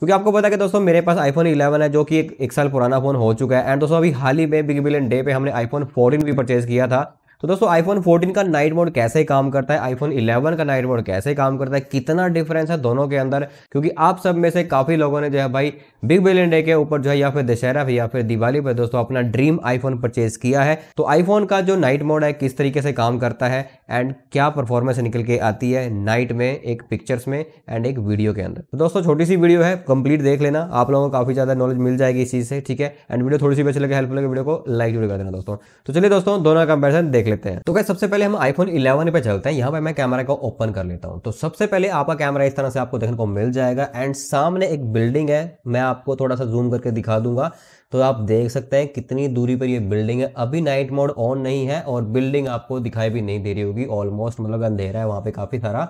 क्योंकि आपको पता है कि दोस्तों मेरे पास आईफोन 11 है जो कि एक, एक साल पुराना फोन हो चुका है एंड दोस्तों अभी हाल ही में बिग बिलियन डे पे हमने आईफोन 14 भी परचेज किया था तो दोस्तों आईफोन 14 का नाइट मोड कैसे काम करता है आईफोन 11 का नाइट मोड कैसे काम करता है कितना डिफरेंस है दोनों के अंदर क्योंकि आप सब में से काफ़ी लोगों ने जो है भाई बिग बिलियन डे के ऊपर जो है या फिर दशहरा पे या फिर दिवाली पर दोस्तों अपना ड्रीम आईफोन परचेज किया है तो आईफोन का जो नाइट मोड है किस तरीके से काम करता है एंड क्या परफॉर्मेंस निकल के आती है नाइट में एक पिक्चर्स में एंड एक वीडियो के अंदर तो दोस्तों छोटी सी वीडियो है कंप्लीट देख लेना आप लोगों को काफ़ी ज़्यादा नॉलेज मिल जाएगी इस चीज़ से ठीक है एंड वीडियो थोड़ी सी बच्चे लगे हेल्प लगे वीडियो को लाइक जरूर कर देना दोस्तों तो चलिए दोस्तों दोनों कंपेरिजन देख देख लेते हैं तो क्या सबसे पहले हम आईफोन इलेवन पे चलते हैं यहाँ पे मैं कैमरा को ओपन कर लेता हूँ तो सबसे पहले आपका कैमरा इस तरह से आपको देखने को मिल जाएगा एंड सामने एक बिल्डिंग है मैं आपको थोड़ा सा जूम करके दिखा दूंगा तो आप देख सकते हैं कितनी दूरी पर ये बिल्डिंग है अभी नाइट मोड ऑन नहीं है और बिल्डिंग आपको दिखाई भी नहीं दे रही होगी ऑलमोस्ट मतलब अंधेरा है वहाँ पे काफ़ी सारा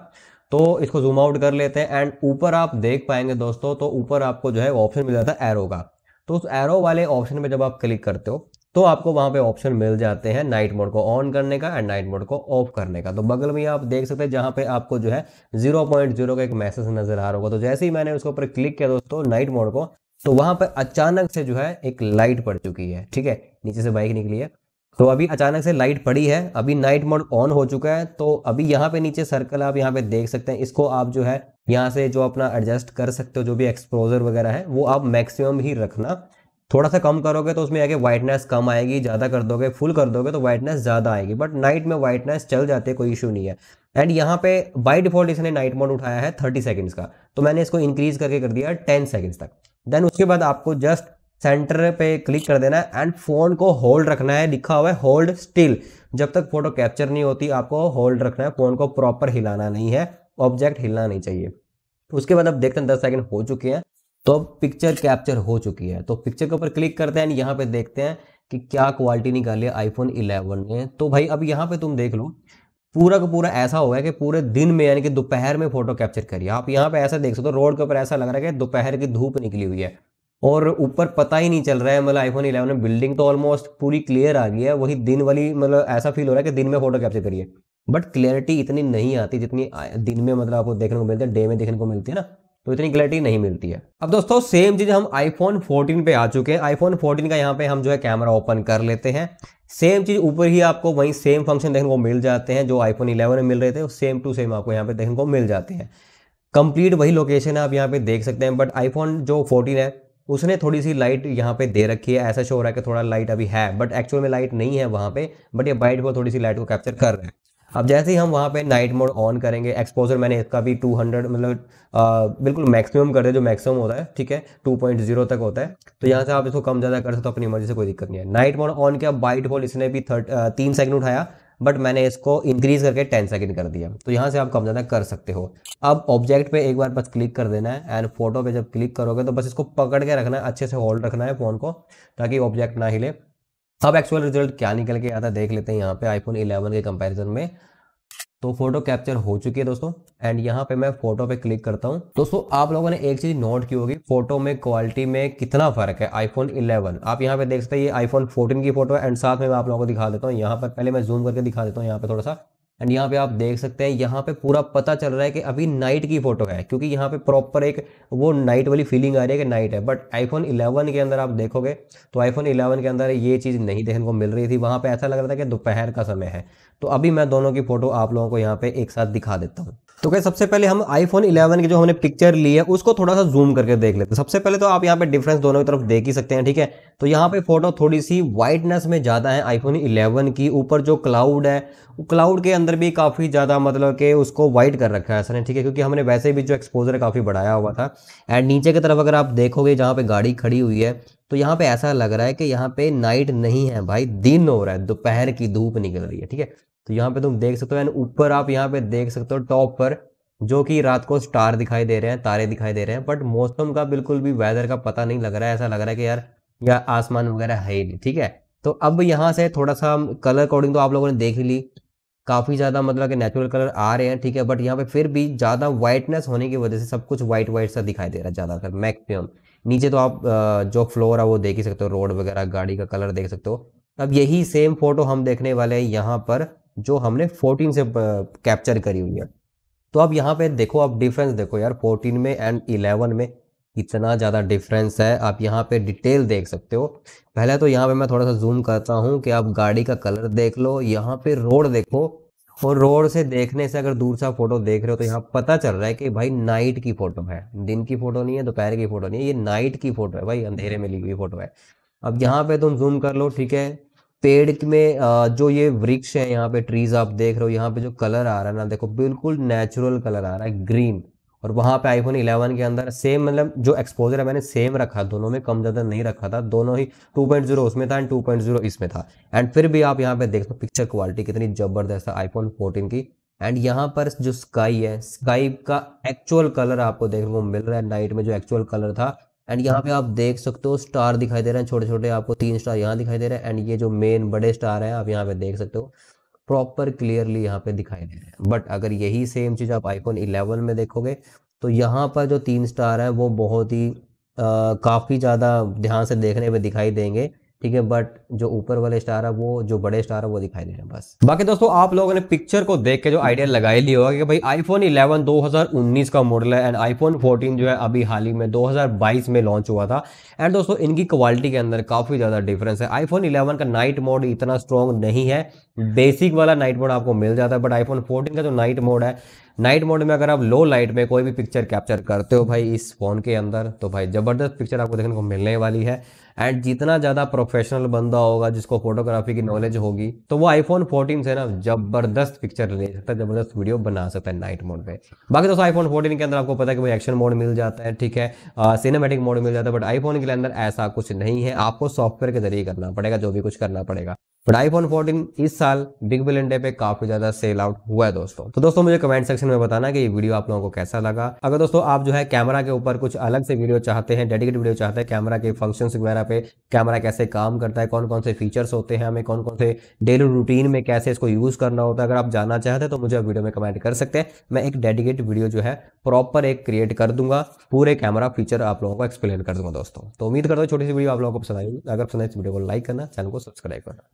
तो इसको जूम आउट कर लेते हैं एंड ऊपर आप देख पाएंगे दोस्तों तो ऊपर आपको जो है ऑप्शन मिल जाता है एरो का तो उस एरो वाले ऑप्शन में जब आप क्लिक करते हो तो आपको वहाँ पे ऑप्शन मिल जाते हैं नाइट मोड को ऑन करने का एंड नाइट मोड को ऑफ करने का तो बगल में आप देख सकते हैं जहाँ पे आपको जो है 0.0 का एक मैसेज नज़र आ रहा होगा तो जैसे ही मैंने उसके ऊपर क्लिक किया दोस्तों नाइट मोड को तो वहाँ पर अचानक से जो है एक लाइट पड़ चुकी है ठीक है नीचे से बाइक निकली है तो अभी अचानक से लाइट पड़ी है अभी नाइट मोड ऑन हो चुका है तो अभी यहाँ पे नीचे सर्कल आप यहाँ पे देख सकते हैं इसको आप जो है यहाँ से जो अपना एडजस्ट कर सकते हो जो भी एक्सपोजर वगैरह है वो आप मैक्सिमम ही रखना थोड़ा सा कम करोगे तो उसमें आगे वाइटनेस कम आएगी ज़्यादा कर दोगे फुल कर दोगे तो वाइटनेस ज़्यादा आएगी बट नाइट में वाइटनेस चल जाती है कोई इशू नहीं है एंड यहाँ पे बाय डिफॉल्ट इसने नाइट मोड उठाया है थर्टी सेकेंड्स का तो मैंने इसको इंक्रीज करके कर दिया टेन सेकेंड्स तक देन उसके बाद आपको जस्ट सेंटर पे क्लिक कर देना है एंड फ़ोन को होल्ड रखना है लिखा हुआ है होल्ड स्टिल जब तक फोटो कैप्चर नहीं होती आपको होल्ड रखना है फ़ोन को प्रॉपर हिलाना नहीं है ऑब्जेक्ट हिलना नहीं चाहिए उसके बाद अब देखते हैं दस सेकंड हो चुके हैं तो अब पिक्चर कैप्चर हो चुकी है तो पिक्चर के ऊपर क्लिक करते हैं यहाँ पे देखते हैं कि क्या क्वालिटी निकाली है आईफोन इलेवन ने तो भाई अब यहाँ पे तुम देख लो पूरा का पूरा ऐसा हो गया कि पूरे दिन में यानी कि दोपहर में फोटो कैप्चर करिए आप यहाँ पे ऐसा देख सकते हो रोड के ऊपर ऐसा लग रहा है कि दोपहर की धूप निकली हुई है और ऊपर पता ही नहीं चल रहा है मतलब आईफोन इलेवन में बिल्डिंग तो ऑलमोस्ट पूरी क्लियर आ गई है वही दिन वाली मतलब ऐसा फील हो रहा है कि दिन में फोटो कैप्चर करिए बट क्लियरिटी इतनी नहीं आती जितनी दिन में मतलब आपको देखने को मिलती है डे में देखने को मिलती है ना तो इतनी क्लैरिटी नहीं मिलती है अब दोस्तों सेम चीज़ हम आईफोन 14 पे आ चुके हैं आईफोन 14 का यहाँ पे हम जो है कैमरा ओपन कर लेते हैं सेम चीज़ ऊपर ही आपको वही सेम फंक्शन देखने को मिल जाते हैं जो आईफोन 11 में मिल रहे थे सेम टू सेम आपको यहाँ पे देखने को मिल जाते हैं कंप्लीट वही लोकेशन है आप यहाँ पे देख सकते हैं बट आईफोन जो फोर्टीन है उसने थोड़ी सी लाइट यहाँ पे दे रखी है ऐसा शो हो रहा है कि थोड़ा लाइट अभी है बट एक्चुअल में लाइट नहीं है वहाँ पे बट ये बाइट को थोड़ी सी लाइट को कैप्चर कर रहे हैं अब जैसे ही हम वहाँ पे नाइट मोड ऑन करेंगे एक्सपोजर मैंने इसका भी 200 मतलब बिल्कुल मैक्सिमम कर दे जो मैक्सिमम होता है ठीक है 2.0 तक होता है तो यहाँ से आप इसको कम ज़्यादा कर सकते हो अपनी मर्जी से कोई दिक्कत नहीं है नाइट मोड ऑन किया बाइट बॉल इसने भी थर्ट तीन सेकंड उठाया बट मैंने इसको इंक्रीज करके टेन सेकेंड कर दिया तो यहाँ से आप कम ज़्यादा कर सकते हो अब ऑब्जेक्ट पे एक बार बस क्लिक कर देना है एंड फोटो पे जब क्लिक करोगे तो बस इसको पकड़ के रखना है अच्छे से होल्ड रखना है फ़ोन को ताकि ऑब्जेक्ट ना हिले अब एक्चुअल रिजल्ट क्या निकल के आता देख लेते हैं यहाँ पे आईफोन 11 के कंपैरिजन में तो फोटो कैप्चर हो चुकी है दोस्तों एंड यहाँ पे मैं फोटो पे क्लिक करता हूँ दोस्तों आप लोगों ने एक चीज नोट की होगी फोटो में क्वालिटी में कितना फर्क है आईफोन 11 आप यहाँ पे देख सकते हैं ये आईफोन 14 की फोटो है एंड साथ में मैं आप लोगों को दिखा देता हूँ यहाँ पर पहले मैं जूम करके दिखा देता हूँ यहाँ पे थोड़ा सा एंड यहाँ पे आप देख सकते हैं यहाँ पे पूरा पता चल रहा है कि अभी नाइट की फोटो है क्योंकि यहाँ पे प्रॉपर एक वो नाइट वाली फीलिंग आ रही है कि नाइट है बट आईफोन 11 के अंदर आप देखोगे तो आईफोन 11 के अंदर ये चीज़ नहीं देखने को मिल रही थी वहाँ पे ऐसा लग रहा था कि दोपहर का समय है तो अभी मैं दोनों की फ़ोटो आप लोगों को यहाँ पे एक साथ दिखा देता हूँ तो क्या सबसे पहले हम आईफोन 11 की जो हमने पिक्चर ली है उसको थोड़ा सा जूम करके देख लेते हैं सबसे पहले तो आप यहाँ पे डिफरेंस दोनों की तरफ देख ही सकते हैं ठीक है तो यहाँ पे फोटो थोड़ी सी वाइटनेस में ज़्यादा है आईफोन 11 की ऊपर जो क्लाउड है क्लाउड के अंदर भी काफ़ी ज़्यादा मतलब कि उसको वाइट कर रखा है सर ठीक है क्योंकि हमने वैसे भी जो एक्सपोजर है काफ़ी बढ़ाया हुआ था एंड नीचे की तरफ अगर आप देखोगे जहाँ पर गाड़ी खड़ी हुई है तो यहाँ पे ऐसा लग रहा है कि यहाँ पे नाइट नहीं है भाई दिन हो रहा है दोपहर की धूप निकल रही है ठीक है तो यहाँ पे तुम देख सकते हो एंड ऊपर आप यहाँ पे देख सकते हो टॉप पर जो कि रात को स्टार दिखाई दे रहे हैं तारे दिखाई दे रहे हैं बट मौसम का बिल्कुल भी वेदर का पता नहीं लग रहा है ऐसा लग रहा है कि यार या आसमान वगैरह है ही नहीं ठीक है तो अब यहाँ से थोड़ा सा कलर कोडिंग तो आप लोगों ने देख ही ली काफ़ी ज़्यादा मतलब कि नेचुरल कलर आ रहे हैं ठीक है बट यहाँ पे फिर भी ज़्यादा वाइटनेस होने की वजह से सब कुछ वाइट वाइट सा दिखाई दे रहा है ज़्यादातर मैक्सिमम नीचे तो आप जो फ्लोर है वो देख ही सकते हो रोड वगैरह गाड़ी का कलर देख सकते हो अब यही सेम फोटो हम देखने वाले हैं यहाँ पर जो हमने 14 से कैप्चर करी हुई है तो अब यहाँ पे देखो आप डिफरेंस देखो यार 14 में एंड 11 में इतना ज़्यादा डिफरेंस है आप यहाँ पे डिटेल देख सकते हो पहले तो यहाँ पे मैं थोड़ा सा जूम करता हूँ कि आप गाड़ी का कलर देख लो यहाँ पे रोड देखो और रोड से देखने से अगर दूर सा फोटो देख रहे हो तो यहाँ पता चल रहा है कि भाई नाइट की फोटो है दिन की फोटो नहीं है दोपहर की फोटो नहीं है ये नाइट की फोटो है भाई अंधेरे में ली हुई फोटो है अब यहाँ पे तुम जूम कर लो ठीक है पेड़ में जो ये वृक्ष है यहाँ पे ट्रीज आप देख रहे हो यहाँ पे जो कलर आ रहा है ना देखो बिल्कुल नेचुरल कलर आ रहा है ग्रीन और वहाँ पे आईफोन 11 के अंदर सेम मतलब जो एक्सपोजर है मैंने सेम रखा दोनों में कम ज़्यादा नहीं रखा था दोनों ही 2.0 उसमें था एंड 2.0 इसमें था एंड फिर भी आप यहाँ पे देख सकते हो पिक्चर क्वालिटी कितनी ज़बरदस्त है आईफोन 14 की एंड यहाँ पर जो स्काई है स्काई का एक्चुअल कलर आपको देखने को मिल रहा है नाइट में जो एक्चुअल कलर था एंड यहाँ पे आप देख सकते हो स्टार दिखाई दे रहे हैं छोटे छोटे आपको तीन स्टार यहाँ दिखाई दे रहे हैं एंड ये जो मेन बड़े स्टार हैं आप यहाँ पे देख सकते हो प्रॉपर क्लियरली यहाँ पे दिखाई दे रहे हैं बट अगर यही सेम चीज़ आप आईफोन 11 में देखोगे तो यहाँ पर जो तीन स्टार हैं वो बहुत ही काफ़ी ज़्यादा ध्यान से देखने पर दिखाई देंगे ठीक है बट जो ऊपर वाले स्टार है वो जो बड़े स्टार है वो दिखाई दे रहे हैं बस बाकी दोस्तों आप लोगों ने पिक्चर को देख के जो आइडिया लगाई लिया होगा कि भाई आईफोन 11 2019 का मॉडल है एंड आईफोन 14 जो है अभी हाल ही में 2022 में लॉन्च हुआ था एंड दोस्तों इनकी क्वालिटी के अंदर काफ़ी ज़्यादा डिफरेंस है आईफोन इलेवन का नाइट मोड इतना स्ट्रॉन्ग नहीं है बेसिक वाला नाइट मोड आपको मिल जाता है बट आईफोन फोर्टीन का जो नाइट मोड है नाइट मोड में अगर आप लो लाइट में कोई भी पिक्चर कैप्चर करते हो भाई इस फ़ोन के अंदर तो भाई ज़बरदस्त पिक्चर आपको देखने को मिलने वाली है एंड जितना ज़्यादा प्रोफेशनल बंदा होगा जिसको फोटोग्राफी की नॉलेज होगी तो वो आईफोन 14 से ना ज़बरदस्त पिक्चर ले सकता है ज़बरदस्त वीडियो बना सकता है नाइट मोड पे बाकी दोस्तों आईफोन 14 के अंदर आपको पता है कि भाई एक्शन मोड मिल जाता है ठीक है सिनेमेटिक मोड मिल जाता है बट आईफोन के अंदर ऐसा कुछ नहीं है आपको सॉफ्टवेयर के जरिए करना पड़ेगा जो भी कुछ करना पड़ेगा बट आईफोन फोर्टीन इस साल बिग बिलियन डे पे काफी ज्यादा सेल आउट हुआ है दोस्तों तो दोस्तों मुझे कमेंट सेक्शन में बताना कि ये वीडियो आप लोगों को कैसा लगा अगर दोस्तों आप जो है कैमरा के ऊपर कुछ अलग से वीडियो चाहते हैं डेडिकेट वीडियो चाहते हैं कैमरा के फंक्शन वगैरह पे कैमरा कैसे काम करता है कौन कौन से फीचर्स होते हैं हमें कौन कौन से डेली रूटीन में कैसे इसको यूज करना होता है अगर आप जानना चाहते हैं तो मुझे वीडियो में कमेंट कर सकते हैं मैं एक डेडिकेट वीडियो जो है प्रॉपर एक क्रिएट कर दूंगा पूरे कैमरा फीचर आप लोगों को एक्सप्लेन कर दूंगा दोस्तों तो उम्मीद करता हूँ छोटी सी वीडियो आप लोगों को पसंद आई अगर पसंद है तो इस वीडियो को लाइक करना चैनल को सब्सक्राइब करना